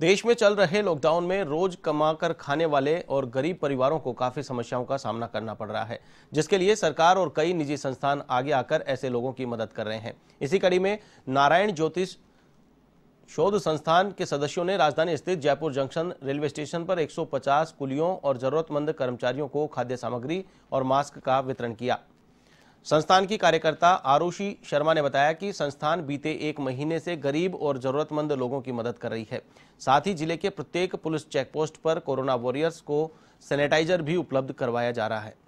देश में चल रहे लॉकडाउन में रोज कमाकर खाने वाले और गरीब परिवारों को काफी समस्याओं का सामना करना पड़ रहा है जिसके लिए सरकार और कई निजी संस्थान आगे आकर ऐसे लोगों की मदद कर रहे हैं इसी कड़ी में नारायण ज्योतिष शोध संस्थान के सदस्यों ने राजधानी स्थित जयपुर जंक्शन रेलवे स्टेशन पर 150 कुलियों और जरूरतमंद कर्मचारियों को खाद्य सामग्री और मास्क का वितरण किया संस्थान की कार्यकर्ता आरुषि शर्मा ने बताया कि संस्थान बीते एक महीने से गरीब और जरूरतमंद लोगों की मदद कर रही है साथ ही जिले के प्रत्येक पुलिस चेकपोस्ट पर कोरोना वॉरियर्स को सैनिटाइजर भी उपलब्ध करवाया जा रहा है